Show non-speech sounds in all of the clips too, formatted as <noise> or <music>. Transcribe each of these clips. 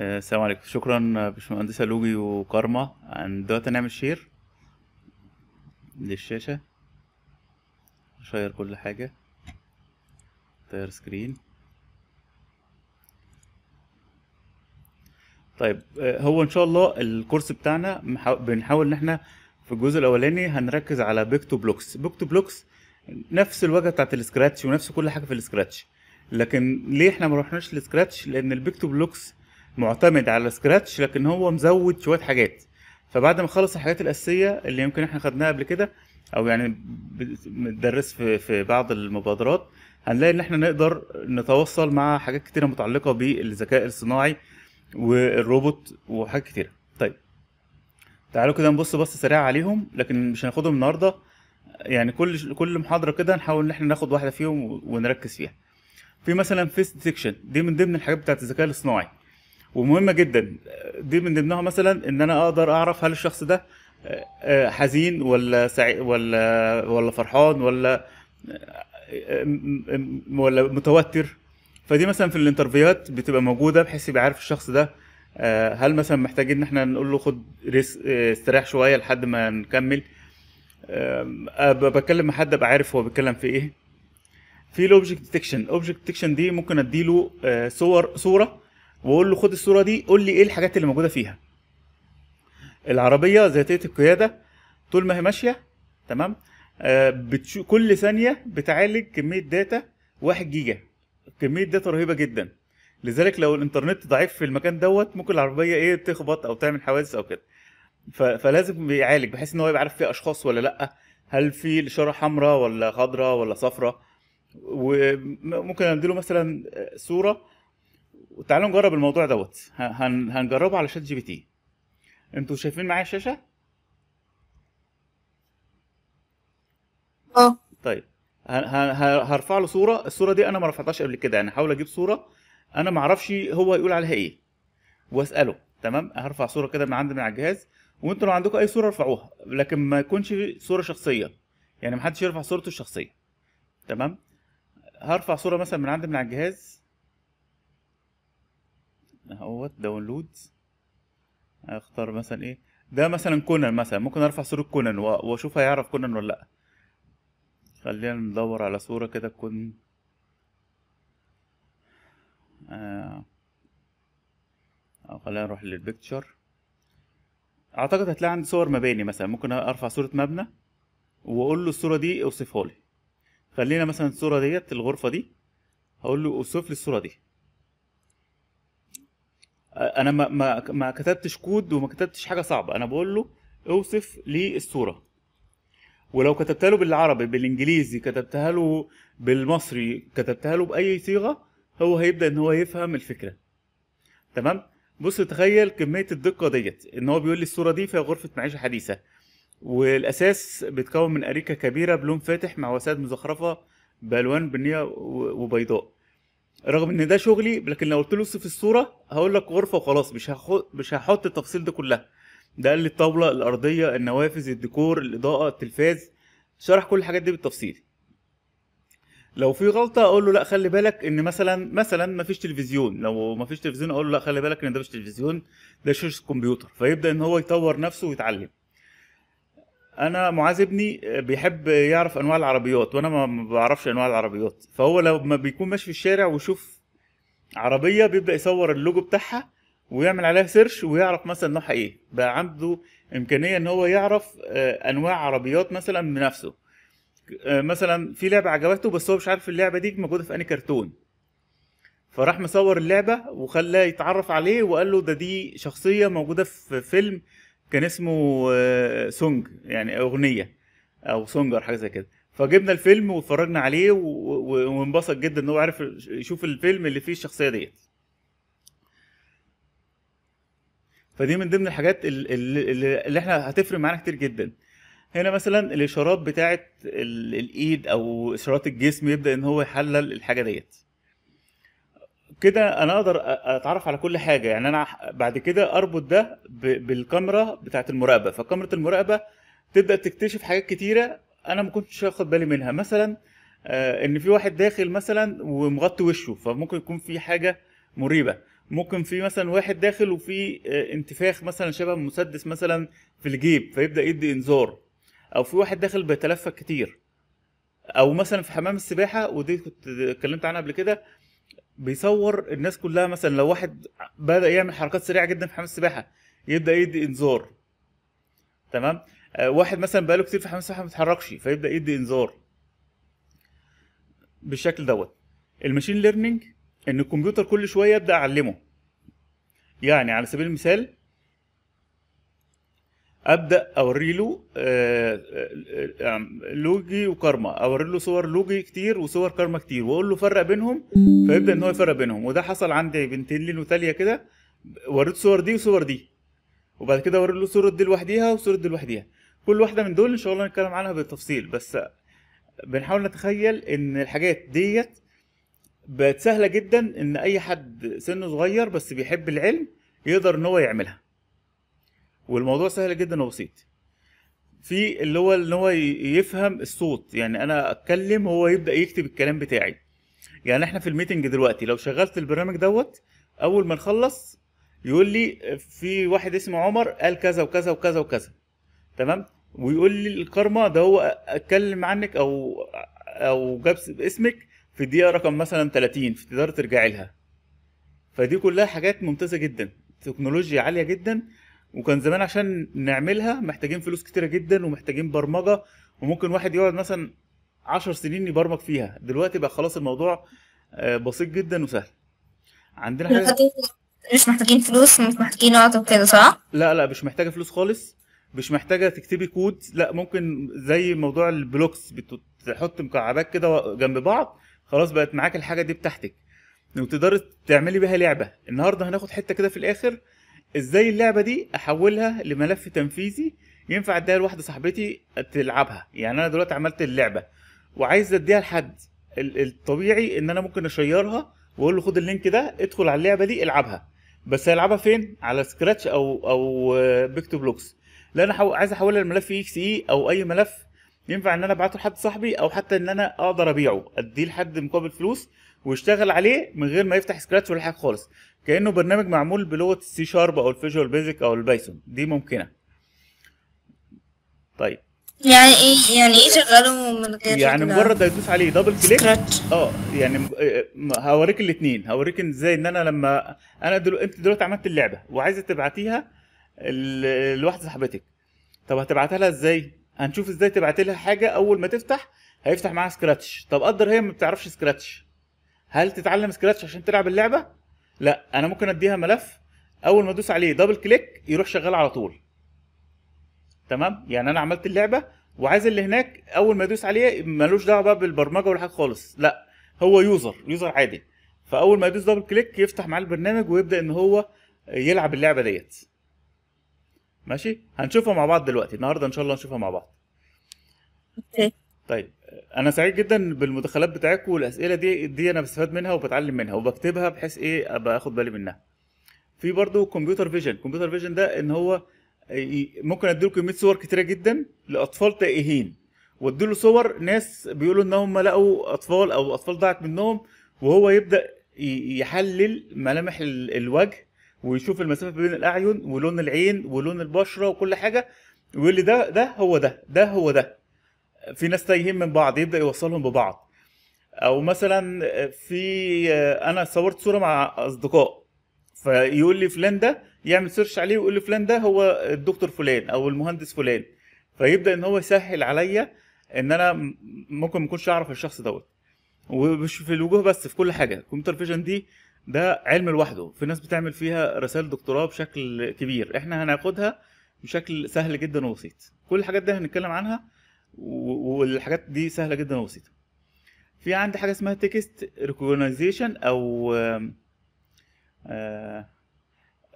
السلام عليكم شكرا آه، باشمهندسه لوجي وكارما عن دلوقتي نعمل شير للشاشه شير كل حاجه تاير سكرين طيب آه، هو ان شاء الله الكورس بتاعنا بنحاول ان احنا في الجزء الاولاني هنركز على بيك تو بلوكس بيك تو بلوكس نفس الواجهه بتاعت السكراتش ونفس كل حاجه في السكراتش لكن ليه احنا ما رحناش للسكراتش لان البيك تو بلوكس معتمد على سكراتش لكن هو مزود شويه حاجات فبعد ما خلص الحاجات الاساسيه اللي يمكن احنا خدناها قبل كده او يعني بتدرس في في بعض المبادرات هنلاقي ان احنا نقدر نتواصل مع حاجات كتيره متعلقه بالذكاء الصناعي والروبوت وحاجات كتيره طيب تعالوا كده نبص بص سريعه عليهم لكن مش هناخدهم النهارده يعني كل كل محاضره كده نحاول ان احنا ناخد واحده فيهم ونركز فيها في مثلا فيس ديتكشن دي من ضمن الحاجات بتاعت الذكاء الاصطناعي ومهمه جدا دي من ضمنها مثلا ان انا اقدر اعرف هل الشخص ده آه، آه، حزين ولا سعي ولا ولا فرحان ولا آه، ولا متوتر فدي مثلا في الانترفيوهات بتبقى موجوده بحيث يبقى عارف الشخص ده هل مثلا محتاجين ان احنا نقول له خد استريح شويه لحد ما نكمل بتكلم مع حد ابقى عارف هو بيتكلم في ايه في الاوبجكت ديتكشن الاوبجكت ديتكشن دي ممكن اديله صور صوره واقول له خد الصوره دي قول لي ايه الحاجات اللي موجوده فيها العربيه ذاتيه القياده طول ما هي ماشيه تمام آه بتشو كل ثانيه بتعالج كميه داتا 1 جيجا كميه داتا رهيبه جدا لذلك لو الانترنت ضعيف في المكان دوت ممكن العربيه ايه تخبط او تعمل حوادث او كده فلازم بيعالج بحيث ان هو يبقى عارف في اشخاص ولا لا هل في الاشاره حمراء ولا خضراء ولا صفراء وممكن اديله مثلا آه، صوره وتعالوا نجرب الموضوع دوت هن... هنجربه على شات جي بي تي انتوا شايفين معايا الشاشه اه طيب هرفع له صوره الصوره دي انا ما رفعتهاش قبل كده يعني هحاول اجيب صوره انا ما اعرفش هو يقول عليها ايه واساله تمام هرفع صوره كده من عندي من على الجهاز وانتوا لو عندكم اي صوره ارفعوها لكن ما يكونش صوره شخصيه يعني ما حدش يرفع صورته الشخصيه تمام هرفع صوره مثلا من عندي من على الجهاز اهوت داونلود اختار مثلا ايه ده مثلا كونان مثلا ممكن ارفع صورة كونان واشوف هيعرف كونان ولا لا خلينا ندور على صورة كده تكون آه. او خلينا نروح للبيكتشر اعتقد هتلاقي عندي صور مباني مثلا ممكن ارفع صورة مبنى واقول له الصورة دي اوصفها لي خلينا مثلا الصورة ديت الغرفة دي هقول له اوصف لي الصورة دي انا ما ما ما كتبتش كود وما كتبتش حاجه صعبه انا بقول له اوصف لي الصوره ولو كتبتها له بالعربي بالانجليزي كتبتها له بالمصري كتبتها له باي صيغه هو هيبدا ان هو يفهم الفكره تمام بص تخيل كميه الدقه ديت ان هو بيقول لي الصوره دي فيها غرفه معيشه حديثه والاساس بيتكون من اريكه كبيره بلون فاتح مع وسائد مزخرفه بالوان بنيه وبيضاء رغم ان ده شغلي لكن لو قلت له في الصوره هقول لك غرفه وخلاص مش هاخد مش هحط التفاصيل دي كلها ده اللي الطاوله الارضيه النوافذ الديكور الاضاءه التلفاز شرح كل الحاجات دي بالتفصيل لو في غلطه اقول له لا خلي بالك ان مثلا مثلا ما فيش تلفزيون لو ما فيش تلفزيون اقول له لا خلي بالك ان ده مش تلفزيون ده شاشه كمبيوتر فيبدا ان هو يطور نفسه ويتعلم انا معاذ ابني بيحب يعرف انواع العربيات وانا ما بعرفش انواع العربيات فهو لما بيكون ماشي في الشارع ويشوف عربيه بيبدا يصور اللوجو بتاعها ويعمل عليها سيرش ويعرف مثلا نوعها ايه بقى عنده امكانيه ان هو يعرف آه، انواع عربيات مثلا بنفسه آه، مثلا في لعبه عجبته بس هو مش عارف اللعبه دي موجوده في انهي كرتون فراح مصور اللعبه وخلاه يتعرف عليه وقال له ده دي شخصيه موجوده في فيلم كان اسمه آه، سونج يعني اغنيه او سونجر حاجه زي كده فجبنا الفيلم واتفرجنا عليه وانبسط جدا ان هو عارف يشوف الفيلم اللي فيه الشخصيه ديت فدي من ضمن الحاجات اللي, اللي احنا هتفرق معانا كتير جدا هنا مثلا الاشارات بتاعه الايد او اشارات الجسم يبدا ان هو يحلل الحاجه ديت كده انا اقدر اتعرف على كل حاجه يعني انا بعد كده اربط ده بالكاميرا بتاعه المراقبه فكاميرا المراقبه تبدا تكتشف حاجات كتيره انا ما كنتش واخد بالي منها مثلا آه، ان في واحد داخل مثلا ومغطي وشه فممكن يكون في حاجه مريبه ممكن في مثلا واحد داخل وفي آه، انتفاخ مثلا شبه مسدس مثلا في الجيب فيبدا يدي انذار او في واحد داخل بيتلفك كتير او مثلا في حمام السباحه ودي كنت اتكلمت عنها قبل كده بيصور الناس كلها مثلا لو واحد بدا يعمل حركات سريعه جدا في حمام السباحه يبدا يدي انذار تمام آه، واحد مثلا بقاله كتير في حمام السباحه ما بيتحركش فيبدا يدي انذار بالشكل دوت المشين ليرنينج ان الكمبيوتر كل شويه يبدا اعلمه يعني على سبيل المثال ابدا اوري له آه، آه، لوجي وكارما اوري له صور لوجي كتير وصور كارما كتير واقول له فرق بينهم فيبدا ان هو يفرق بينهم وده حصل عندي بنتين لين وتاليه كده وريت صور دي وصور دي وبعد كده اوري له صوره دي لوحديها وصوره دي لوحديها كل واحده من دول ان شاء الله نتكلم عنها بالتفصيل بس بنحاول نتخيل ان الحاجات ديت بقت سهله جدا ان اي حد سنه صغير بس بيحب العلم يقدر ان هو يعملها والموضوع سهل جدا وبسيط في اللي هو ان هو يفهم الصوت يعني انا اتكلم وهو يبدا يكتب الكلام بتاعي يعني احنا في الميتنج دلوقتي لو شغلت البرنامج دوت اول ما نخلص يقول لي في واحد اسمه عمر قال كذا وكذا وكذا وكذا تمام ويقول لي الكارما ده هو اتكلم عنك او او جاب اسمك في الدقيقه رقم مثلا 30 تقدر ترجعي لها فدي كلها حاجات ممتازه جدا تكنولوجيا عاليه جدا وكان زمان عشان نعملها محتاجين فلوس كتيره جدا ومحتاجين برمجه وممكن واحد يقعد مثلا 10 سنين يبرمج فيها دلوقتي بقى خلاص الموضوع آه، بسيط جدا وسهل عندنا حاجه مش محتاجين فلوس مش محتاجين وقت وكده صح لا لا مش محتاجه فلوس خالص مش محتاجه تكتبي كود لا ممكن زي موضوع البلوكس بتحط مكعبات كده جنب بعض خلاص بقت معاك الحاجه دي بتاعتك وتقدري تعملي بيها لعبه النهارده هناخد حته كده في الاخر ازاي اللعبه دي احولها لملف تنفيذي ينفع اديها لواحده صاحبتي تلعبها يعني انا دلوقتي عملت اللعبه وعايز اديها لحد الطبيعي ان انا ممكن اشيرها واقول له خد اللينك ده ادخل على اللعبه دي العبها بس هيلعبها فين على سكراتش او او بيك تو بلوكس لا انا حو... عايز احولها لملف اكس اي او اي ملف ينفع ان انا ابعته لحد صاحبي او حتى ان انا اقدر ابيعه اديه لحد مقابل فلوس واشتغل عليه من غير ما يفتح سكراتش ولا حاجه خالص كانه برنامج معمول بلغه السي شارب او الفيجوال بيزك او البايثون دي ممكنه طيب يعني ايه يعني ايه شغاله من غير يعني مجرد هتدوس عليه دبل كليك اه يعني آه، هوريك الاثنين هوريك ازاي ان انا لما انا دلو... انت دلوقتي عملت اللعبه وعايزه تبعتيها لواحده صاحبتك طب هتبعتها لها ازاي هنشوف ازاي تبعت لها حاجه اول ما تفتح هيفتح معاها سكراتش طب قدر هي ما بتعرفش سكراتش هل تتعلم سكراتش عشان تلعب اللعبه لا انا ممكن اديها ملف اول ما ادوس عليه دبل كليك يروح شغال على طول تمام يعني انا عملت اللعبه وعايز اللي هناك اول ما يدوس عليه ملوش دعوه بقى بالبرمجه ولا حاجه خالص لا هو يوزر يوزر عادي فاول ما يدوس دبل كليك يفتح معاه البرنامج ويبدا ان هو يلعب اللعبه ديت ماشي هنشوفها مع بعض دلوقتي النهارده ان شاء الله نشوفها مع بعض اوكي طيب انا سعيد جدا بالمداخلات بتاعتكم والاسئله دي دي انا بستفاد منها وبتعلم منها وبكتبها بحيث ايه ابقى اخد بالي منها في برضو كمبيوتر فيجن كمبيوتر فيجن ده ان هو ممكن اديله كميه صور كتيره جدا لاطفال تائهين واديله صور ناس بيقولوا ان هم لقوا اطفال او اطفال ضاعت منهم وهو يبدا يحلل ملامح الوجه ويشوف المسافه بين الاعين ولون العين ولون البشره وكل حاجه ويقول لي ده ده هو ده ده هو ده في ناس تايهين من بعض يبدا يوصلهم ببعض او مثلا في انا صورت صوره مع اصدقاء فيقول لي فلان ده يعمل سيرش عليه ويقول لي فلان ده هو الدكتور فلان او المهندس فلان فيبدا ان هو يسهل عليا ان انا ممكن ما اكونش اعرف الشخص دوت ومش في الوجوه بس في كل حاجه الكمبيوتر فيجن دي ده علم لوحده في ناس بتعمل فيها رسائل دكتوراه بشكل كبير احنا هناخدها بشكل سهل جدا وبسيط كل الحاجات دي هنتكلم عنها والحاجات دي سهله جدا وبسيطه في عندي حاجه اسمها تكست ريكوجنايزيشن او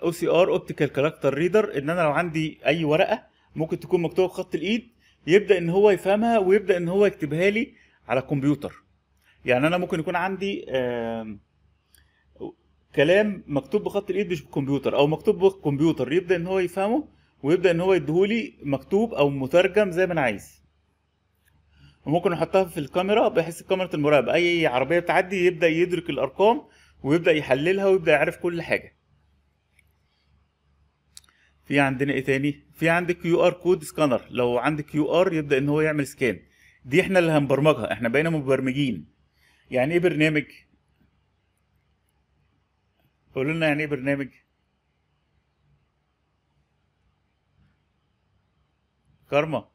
او سي ار اوبتيكال كاركتر ريدر ان انا لو عندي اي ورقه ممكن تكون مكتوبه بخط الايد يبدا ان هو يفهمها ويبدا ان هو يكتبها لي على الكمبيوتر يعني انا ممكن يكون عندي كلام مكتوب بخط الايد مش بالكمبيوتر او مكتوب بالكمبيوتر يبدا ان هو يفهمه ويبدا ان هو يديهولي مكتوب او مترجم زي ما انا عايز وممكن نحطها في الكاميرا بحيث كاميرا المراقبه اي عربيه بتعدي يبدا يدرك الارقام ويبدا يحللها ويبدا يعرف كل حاجه في عندنا ايه تاني في عندك كيو ار كود سكانر لو عندك كيو ار يبدا ان هو يعمل سكان دي احنا اللي هنبرمجها احنا بقينا مبرمجين يعني ايه برنامج قولوا لنا يعني ايه برنامج كارما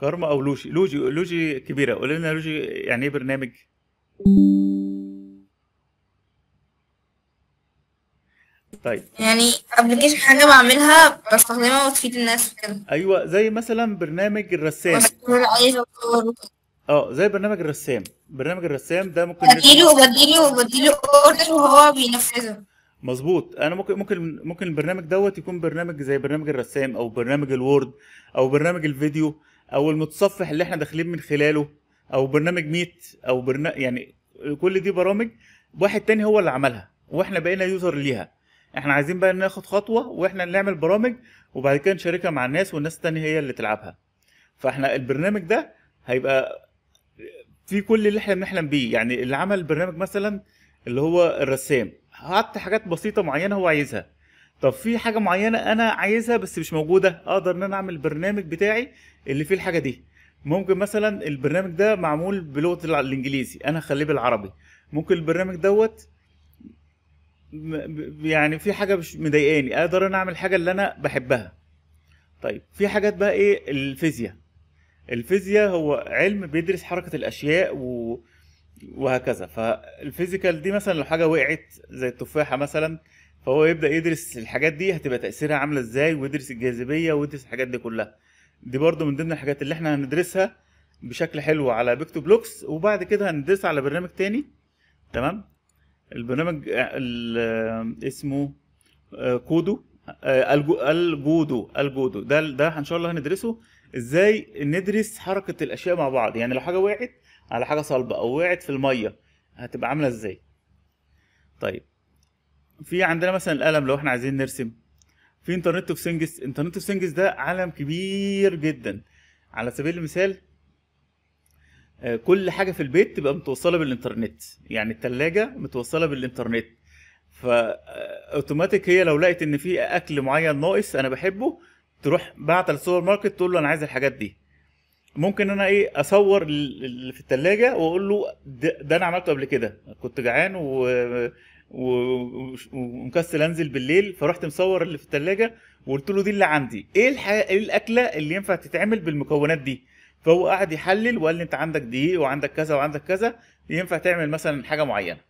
كارما او لوجي لوجي لوجي كبيره قول لنا لوجي يعني ايه برنامج طيب يعني ابلكيشن حاجه بعملها بستخدمها وتفيد الناس كده ايوه زي مثلا برنامج الرسام اه زي برنامج الرسام برنامج الرسام ده ممكن بديله بديله بديله اوردر وهو بينفذه مظبوط انا ممكن ممكن ممكن البرنامج دوت يكون برنامج زي برنامج الرسام او برنامج الوورد او برنامج الفيديو او المتصفح اللي احنا داخلين من خلاله او برنامج ميت او برنامج يعني كل دي برامج واحد تاني هو اللي عملها واحنا بقينا يوزر ليها احنا عايزين بقى ناخد خطوه واحنا نعمل برامج وبعد كده نشاركها مع الناس والناس التانية هي اللي تلعبها فاحنا البرنامج ده هيبقى في كل اللي احنا بنحلم بيه يعني اللي عمل برنامج مثلا اللي هو الرسام حط حاجات بسيطه معينه هو عايزها طب في حاجه معينه انا عايزها بس مش موجوده اقدر ان انا اعمل البرنامج بتاعي اللي فيه الحاجه دي ممكن مثلا البرنامج ده معمول بلغه الانجليزي انا هخليه بالعربي ممكن البرنامج دوت يعني في حاجه مش مضايقاني اقدر انا اعمل حاجه اللي انا بحبها طيب في حاجات بقى ايه الفيزياء الفيزياء هو علم بيدرس حركه الاشياء و... وهكذا فالفيزيكال دي مثلا لو حاجه وقعت زي التفاحه مثلا فهو يبدا يدرس الحاجات دي هتبقى تاثيرها عامله ازاي ويدرس الجاذبيه ويدرس الحاجات دي كلها دي برضو من ضمن الحاجات اللي احنا هندرسها بشكل حلو على بيكتو بلوكس وبعد كده هندرسها على برنامج تاني تمام البرنامج اسمه كودو آه، آه، الجودو الجودو ده ده ان شاء الله هندرسه ازاي ندرس حركه الاشياء مع بعض يعني لو حاجه وقعت على حاجه صلبه او وقعت في الميه هتبقى عامله ازاي طيب في عندنا مثلا القلم لو احنا عايزين نرسم في انترنت اوف سينجز انترنت اوف سينجز ده عالم كبير جدا على سبيل المثال آه، كل حاجه في البيت تبقى متوصله بالانترنت يعني الثلاجه متوصله بالانترنت فا اوتوماتيك آه، هي لو لقيت ان في اكل معين ناقص انا بحبه تروح بعت للسوبر ماركت تقول له انا عايز الحاجات دي ممكن انا ايه اصور اللي في الثلاجه واقول له ده, ده انا عملته قبل كده كنت جعان و آه، ومكسل انزل بالليل فرحت مصور اللي في الثلاجه وقلت له دي اللي عندي ايه الح... ايه الاكله اللي ينفع تتعمل بالمكونات دي فهو قعد يحلل وقال لي انت عندك دقيق وعندك كذا وعندك كذا ينفع تعمل مثلا حاجه معينه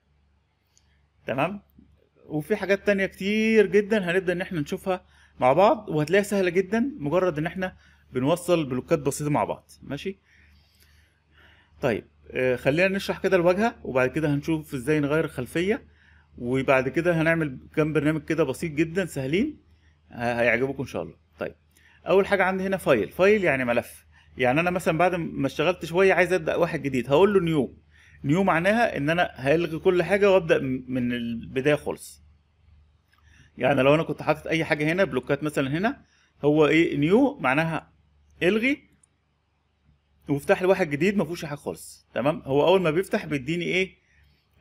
تمام وفي حاجات تانية كتير جدا هنبدا ان احنا نشوفها مع بعض وهتلاقيها سهله جدا مجرد ان احنا بنوصل بلوكات بسيطه مع بعض ماشي طيب آه، خلينا نشرح كده الواجهه وبعد كده هنشوف ازاي نغير الخلفيه وبعد كده هنعمل كام برنامج كده بسيط جدا سهلين هيعجبوكم ان شاء الله طيب اول حاجه عندي هنا فايل فايل يعني ملف يعني انا مثلا بعد ما اشتغلت شويه عايز ابدا واحد جديد هقول له نيو نيو معناها ان انا هلغي كل حاجه وابدا من البدايه خالص يعني لو انا كنت حاطط اي حاجه هنا بلوكات مثلا هنا هو ايه نيو معناها الغي وافتح لي واحد جديد ما فيهوش حاجه خالص تمام هو اول ما بيفتح بيديني ايه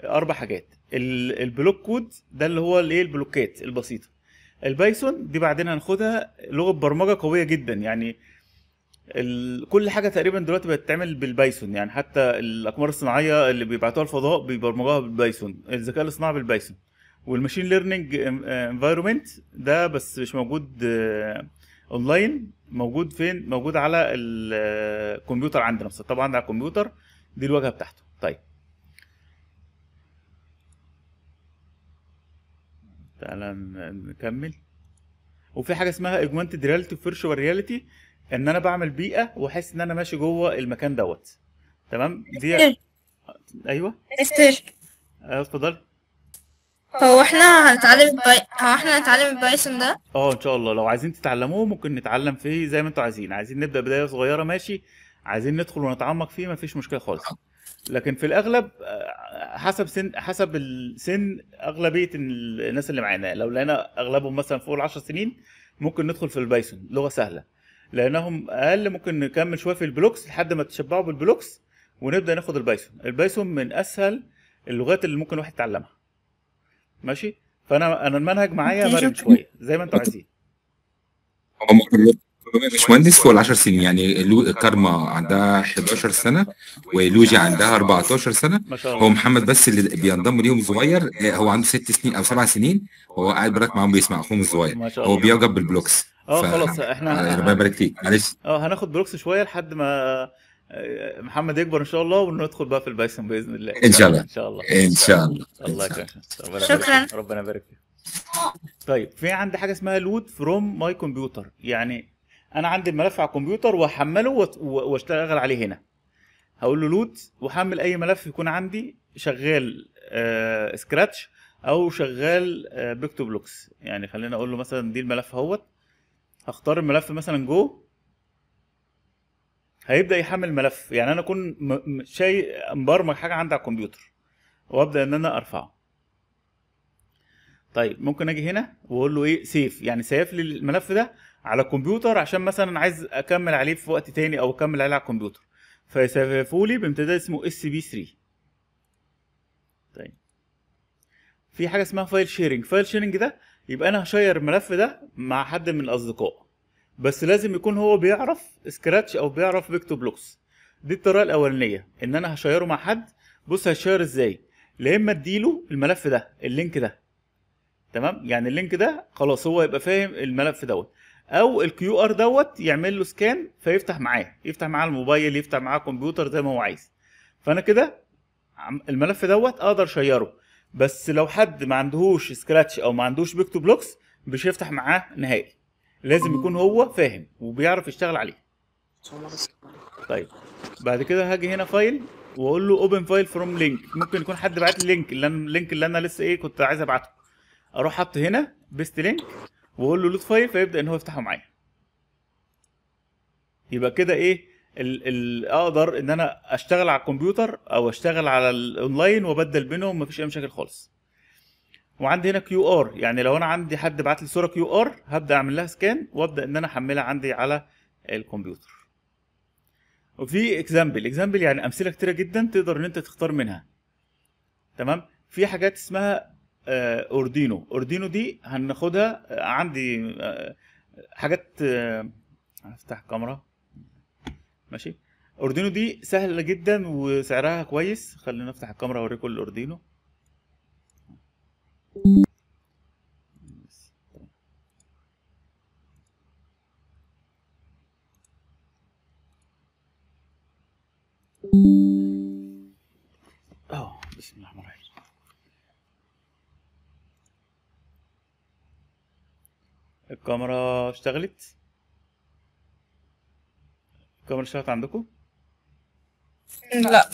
اربع حاجات البلوك كود ده اللي هو الايه البلوكات البسيطه البايثون دي بعدين هناخدها لغه برمجه قويه جدا يعني كل حاجه تقريبا دلوقتي بقت بتتعمل بالبايثون يعني حتى الاقمار الصناعيه اللي بيبعتوها الفضاء بيبرمجوها بالبايثون الذكاء الاصطناعي بالبايثون والماشين ليرنينج انفايرمنت ده بس مش موجود اونلاين آه، موجود فين موجود على الكمبيوتر آه، عندنا طبعا على الكمبيوتر دي الواجهه بتاعته طيب تعالى نكمل وفي حاجه اسمها اوجمانتد ريالتي وفيرشوال رياليتي ان انا بعمل بيئه واحس ان انا ماشي جوه المكان دوت تمام دي إيه. ايوه مستر إيه. ايوه اتفضل هو احنا هنتعلم هو احنا هنتعلم البايثون ده اه ان شاء الله لو عايزين تتعلموه ممكن نتعلم فيه زي ما انتوا عايزين عايزين نبدا بدايه صغيره ماشي عايزين ندخل ونتعمق فيه مفيش مشكله خالص لكن في الاغلب آه، حسب سن حسب السن اغلبيه الناس اللي معانا لو لقينا اغلبهم مثلا فوق ال 10 سنين ممكن ندخل في البايثون لغه سهله لانهم اقل ممكن نكمل شويه في البلوكس لحد ما تشبعوا بالبلوكس ونبدا ناخد البايثون البايثون من اسهل اللغات اللي ممكن واحد يتعلمها ماشي فانا انا المنهج معايا مرن شويه زي ما انتوا عايزين باشمهندس فوق ال 10 سنين يعني لو... كارما عندها 11 سنه ولوجي عندها 14 سنه ما شاء الله هو محمد بس اللي بينضم ليهم صغير هو عنده ست سنين او سبع سنين هو قاعد براك معاهم بيسمع اخوهم الصغير هو بيعجب بالبلوكس اه ف... خلاص احنا آه، ربنا يبارك فيك معلش اه هناخد بلوكس شويه لحد ما آه، محمد يكبر ان شاء الله وندخل بقى في البايثون باذن الله ان شاء الله ان شاء الله ان شاء الله الله يكرمك شكرا ربنا يبارك فيك طيب في عندي حاجه اسمها لود فروم ماي كمبيوتر يعني انا عندي الملف على الكمبيوتر وهحمله واشتغل عليه هنا هقول له لود وحمل اي ملف يكون عندي شغال آه سكراتش او شغال آه بيكتو بلوكس يعني خلينا اقول له مثلا دي الملف اهوت هختار الملف مثلا جو هيبدا يحمل ملف يعني انا اكون شيء مبرمج حاجه عندي على الكمبيوتر وابدا ان انا ارفعه طيب ممكن اجي هنا واقول له ايه سيف يعني سيف لي الملف ده على الكمبيوتر عشان مثلا عايز اكمل عليه في وقت تاني او اكمل عليه على الكمبيوتر فيسيفه لي بامتداد اسمه اس بي 3 طيب في حاجه اسمها فايل شيرنج فايل شيرنج ده يبقى انا هشير الملف ده مع حد من الاصدقاء بس لازم يكون هو بيعرف سكراتش او بيعرف بيكتو بلوكس دي الطريقه الاولانيه ان انا هشيره مع حد بص هشير ازاي يا اما اديله الملف ده اللينك ده تمام يعني اللينك ده خلاص هو يبقى فاهم الملف دوت او الكيو ار دوت يعمل له سكان فيفتح معاه يفتح معاه الموبايل يفتح معاه الكمبيوتر زي ما هو عايز فانا كده الملف دوت اقدر اشيره بس لو حد ما عندهوش سكراتش او ما عندوش بيك تو بلوكس مش هيفتح معاه نهائي لازم يكون هو فاهم وبيعرف يشتغل عليه طيب بعد كده هاجي هنا فايل واقول له اوبن فايل فروم لينك ممكن يكون حد بعت لي لينك اللي اللينك اللي انا لسه ايه كنت عايز ابعته اروح حاطط هنا بيست لينك واقول له لود فايل فيبدا ان هو يفتحه معايا يبقى كده ايه ال ال اقدر ان انا اشتغل على الكمبيوتر او اشتغل على الاونلاين وابدل بينهم مفيش اي مشاكل خالص وعندي هنا كيو ار يعني لو انا عندي حد بعت لي صوره كيو ار هبدا اعمل لها سكان وابدا ان انا احملها عندي على الكمبيوتر وفي اكزامبل اكزامبل يعني امثله كتيره جدا تقدر ان انت تختار منها تمام في حاجات اسمها آه، اوردينو اوردينو دي هناخدها آه، عندي آه، حاجات هفتح الكاميرا ماشي اوردينو دي سهله جدا وسعرها كويس خلينا نفتح الكاميرا اوريكم الاوردينو اه بسم الله الرحمن الرحيم الكاميرا اشتغلت الكاميرا اشتغلت عندكم لا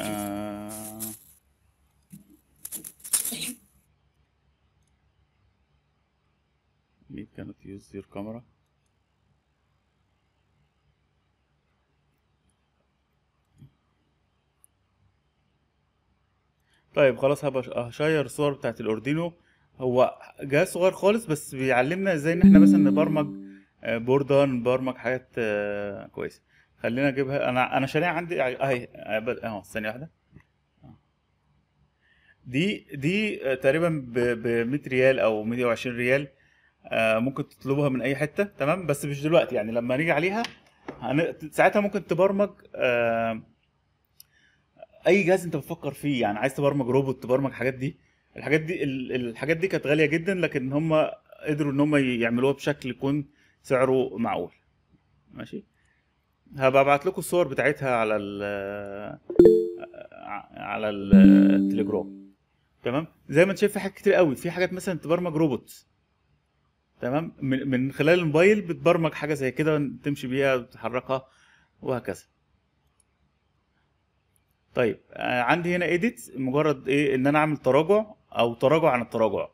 آه... you cannot use your camera طيب خلاص هبقى هشير الصور بتاعت الاوردينو هو جهاز صغير خالص بس بيعلمنا ازاي ان احنا مثلا نبرمج آه، بوردة نبرمج حاجات آه، كويسه خلينا اجيبها انا انا شاريها عندي اهي اهو ثانيه واحده دي دي آه، تقريبا ب 100 ريال او 120 ريال ممكن تطلبها من اي حته تمام بس مش دلوقتي يعني لما نيجي عليها ساعتها ممكن تبرمج اي جهاز انت بتفكر فيه يعني عايز تبرمج روبوت تبرمج حاجات دي الحاجات دي الحاجات دي كانت غاليه جدا لكن هم قدروا ان هم يعملوها بشكل يكون سعره معقول ماشي هبقى ابعت لكم الصور بتاعتها على ال على التليجرام تمام زي ما انت شايف في حاجات كتير قوي في حاجات مثلا تبرمج روبوت تمام من, من خلال الموبايل بتبرمج حاجه زي كده تمشي بيها وتحركها وهكذا طيب آه، عندي هنا ايديت مجرد ايه ان انا اعمل تراجع او تراجع عن التراجع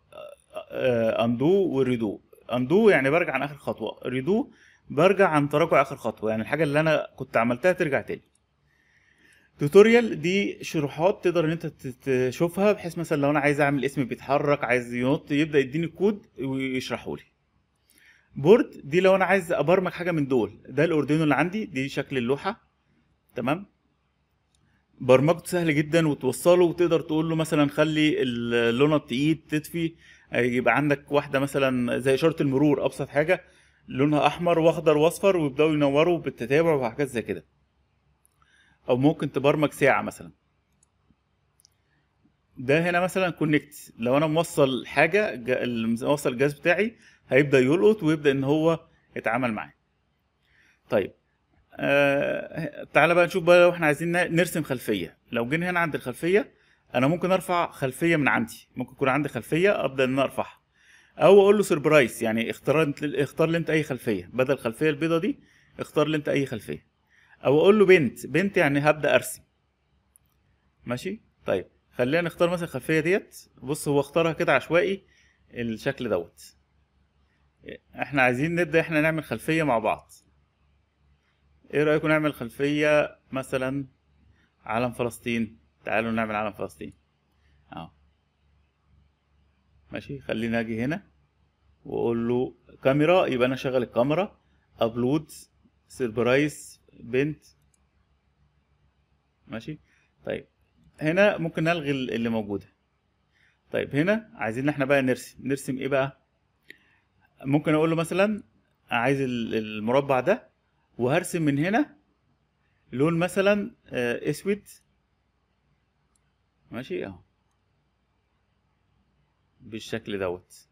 اندو وريدو اندو يعني برجع عن اخر خطوه ريدو برجع عن تراجع اخر خطوه يعني الحاجه اللي انا كنت عملتها ترجع تاني توتوريال دي شروحات تقدر ان انت تشوفها بحيث مثلا لو انا عايز اعمل اسم بيتحرك عايز ينط يبدا يديني الكود ويشرحه لي بورد دي لو انا عايز ابرمج حاجه من دول ده الاوردينو اللي عندي دي شكل اللوحه تمام برمجته سهل جدا وتوصله وتقدر تقول له مثلا خلي اللون التقيل تطفي يبقى عندك واحده مثلا زي اشاره المرور ابسط حاجه لونها احمر واخضر واصفر ويبداوا ينوروا بالتتابع وحاجات زي كده او ممكن تبرمج ساعه مثلا ده هنا مثلا كونكت لو انا موصل حاجه موصل الجهاز بتاعي هيبدا يلقط ويبدا ان هو يتعامل معاه طيب آه تعالى بقى نشوف بقى لو احنا عايزين نرسم خلفيه لو جينا هنا عند الخلفيه انا ممكن ارفع خلفيه من عندي ممكن يكون عندي خلفيه ابدا ان انا ارفعها او اقول له سربرايز يعني اختار اختار لي انت اي خلفيه بدل الخلفيه البيضه دي اختار لي انت اي خلفيه او اقول له بنت بنت يعني هبدا ارسم ماشي طيب خلينا نختار مثلا الخلفيه ديت بص هو اختارها كده عشوائي الشكل دوت إيه، احنا عايزين نبدا احنا نعمل خلفيه مع بعض ايه رايكم نعمل خلفيه مثلا علم فلسطين تعالوا نعمل علم فلسطين اهو ماشي خليني اجي هنا واقول له كاميرا يبقى انا شغل الكاميرا ابلود سيربرايز بنت ماشي طيب هنا ممكن نلغي اللي موجوده طيب هنا عايزين احنا بقى نرسم نرسم ايه بقى ممكن اقول له مثلا عايز المربع ده وهرسم من هنا لون مثلا آه، اسود ماشي اهو بالشكل دوت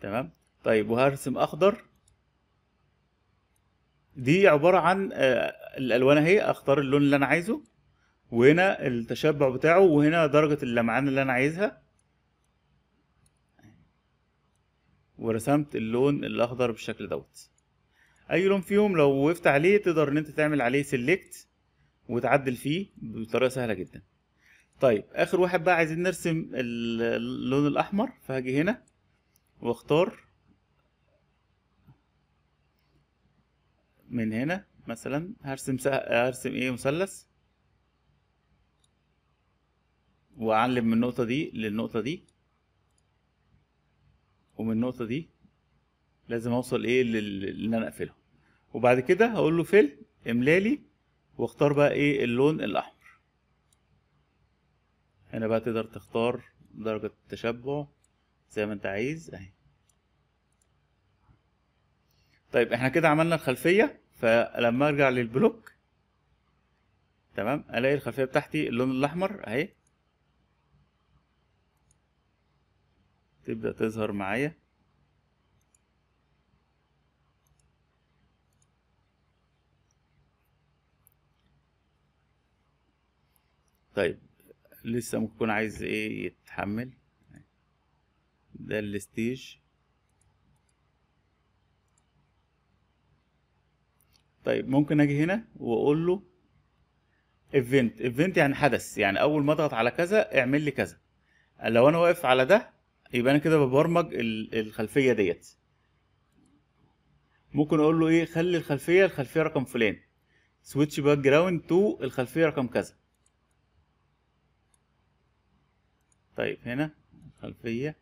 تمام طيب وهرسم اخضر دي عباره عن آه، الالوان اهي اختار اللون اللي انا عايزه وهنا التشبع بتاعه وهنا درجه اللمعان اللي انا عايزها ورسمت اللون الاخضر بالشكل دوت اي لون فيهم لو وقفت عليه تقدر ان انت تعمل عليه سيلكت وتعدل فيه بطريقه سهله جدا طيب اخر واحد بقى عايزين نرسم اللون الاحمر فهاجي هنا واختار من هنا مثلا هرسم هرسم ايه مثلث واعلم من النقطه دي للنقطه دي ومن النقطه دي لازم اوصل ايه لل... اللي انا اقفله وبعد كده هقول له فيل املالي واختار بقى ايه اللون الاحمر هنا بقى تقدر تختار درجة التشبع زي ما انت عايز اهي طيب احنا كده عملنا الخلفية فلما ارجع للبلوك تمام الاقي الخلفية بتاعتي اللون الاحمر اهي تبدأ تظهر معايا طيب لسه ممكن يكون عايز ايه يتحمل ده الستيج طيب ممكن اجي هنا واقول له ايفنت ايفنت يعني حدث يعني اول ما اضغط على كذا اعمل لي كذا لو انا واقف على ده يبقى انا كده ببرمج الخلفيه ديت ممكن اقول له ايه خلي الخلفيه الخلفيه رقم فلان سويتش باك جراوند تو الخلفيه رقم كذا طيب هنا خلفية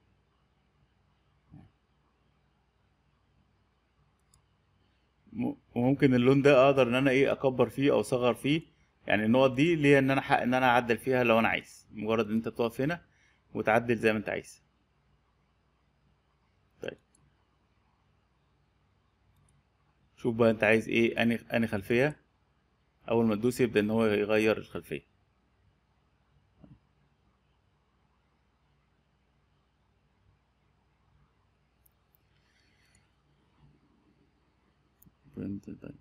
وممكن اللون ده اقدر ان انا ايه اكبر فيه او اصغر فيه يعني النقط دي ليا ان انا حق ان انا اعدل فيها لو انا عايز مجرد ان انت تقف هنا وتعدل زي ما انت عايز طيب شوف بقى انت عايز ايه اني اني خلفيه اول ما تدوس يبدا ان هو يغير الخلفيه بند بند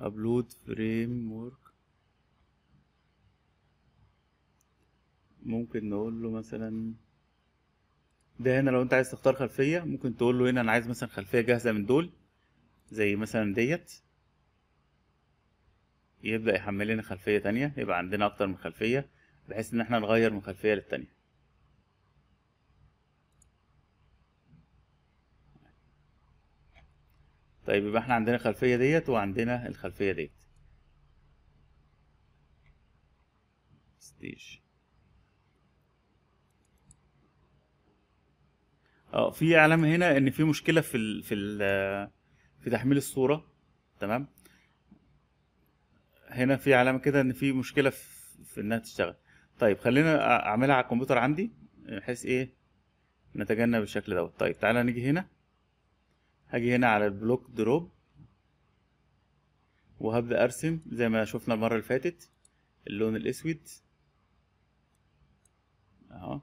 ابلود فريم ورك ممكن نقول له مثلا ده هنا لو انت عايز تختار خلفيه ممكن تقول له هنا انا عايز مثلا خلفيه جاهزه من دول زي مثلا ديت يبدأ يحمل لنا خلفية تانية يبقى عندنا أكتر من خلفية بحيث إن احنا نغير من خلفية للتانية طيب يبقى احنا عندنا الخلفية ديت وعندنا الخلفية ديت ستيش اه في اعلام هنا ان في مشكلة في الـ في الـ في تحميل الصوره تمام هنا في علامه كده ان في مشكله في, انها تشتغل طيب خلينا اعملها على الكمبيوتر عندي بحيث ايه نتجنب الشكل دوت طيب تعالى نيجي هنا هاجي هنا على البلوك دروب وهبدا ارسم زي ما شفنا المره اللي فاتت اللون الاسود اهو